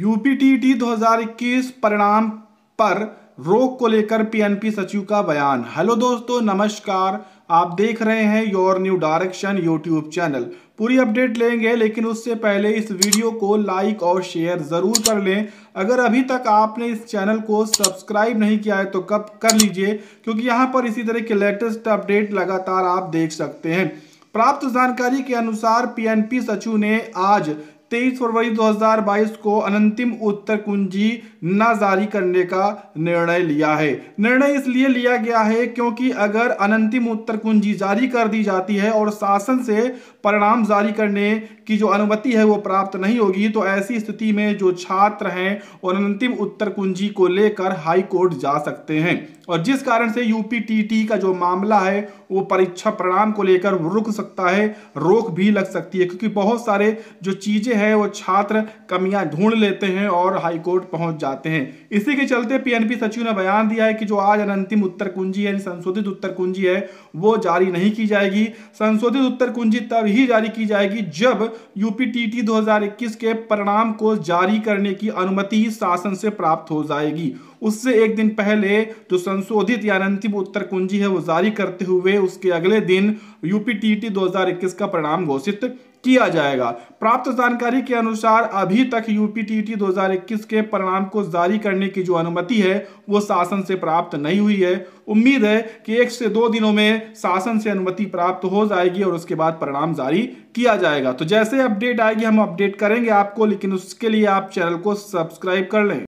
UPTT 2021 परिणाम पर रोक को लेकर पीएनपी सचिव का बयान हेलो दोस्तों नमस्कार आप देख रहे हैं your new direction YouTube channel पूरी अपडेट लेंगे लेकिन उससे पहले इस वीडियो को लाइक और शेयर ज़रूर कर लें अगर अभी तक आपने इस चैनल को सब्सक्राइब नहीं किया है तो कब कर लीजिए क्योंकि यहाँ पर इसी तरह के लेटेस्ट अपडेट लगातार आप देख सकते हैं प्राप्त जानकारी के अनुसार पीएनपी सचिव ने आज तेईस फरवरी 2022 को अनंतिम उत्तर कुंजी न जारी करने का निर्णय लिया है निर्णय इसलिए लिया गया है क्योंकि अगर अनंतिम उत्तर कुंजी जारी कर दी जाती है और शासन से परिणाम जारी करने की जो अनुमति है वो प्राप्त नहीं होगी तो ऐसी स्थिति में जो छात्र हैं और अंतिम उत्तर कुंजी को लेकर हाई कोर्ट जा सकते हैं और जिस कारण से यूपीटीटी का जो मामला है वो परीक्षा परिणाम को लेकर रुक सकता है रोक भी लग सकती है क्योंकि बहुत सारे जो चीज़ें हैं वो छात्र कमियां ढूंढ लेते हैं और हाईकोर्ट पहुंच जाते हैं इसी के चलते पीएनपी सचिव ने बयान दिया है कि जो आज अनंतिम उत्तर कुंजी यानी संशोधित उत्तर कुंजी है वो जारी नहीं की जाएगी संशोधित उत्तर कुंजी तब ही जारी की जाएगी जब यूपीटीटी 2021 के परिणाम को जारी करने की अनुमति शासन से प्राप्त हो जाएगी उससे एक दिन पहले जो संशोधित या अनंतिम उत्तर कुंजी है वो जारी करते हुए उसके अगले दिन यूपीटीटी 2021 का परिणाम घोषित किया जाएगा प्राप्त जानकारी के अनुसार अभी तक यूपीटीटी 2021 के परिणाम को जारी करने की जो अनुमति है वो शासन से प्राप्त नहीं हुई है उम्मीद है कि एक से दो दिनों में शासन से अनुमति प्राप्त हो जाएगी और उसके बाद परिणाम जारी किया जाएगा तो जैसे अपडेट आएगी हम अपडेट करेंगे आपको लेकिन उसके लिए आप चैनल को सब्सक्राइब कर लें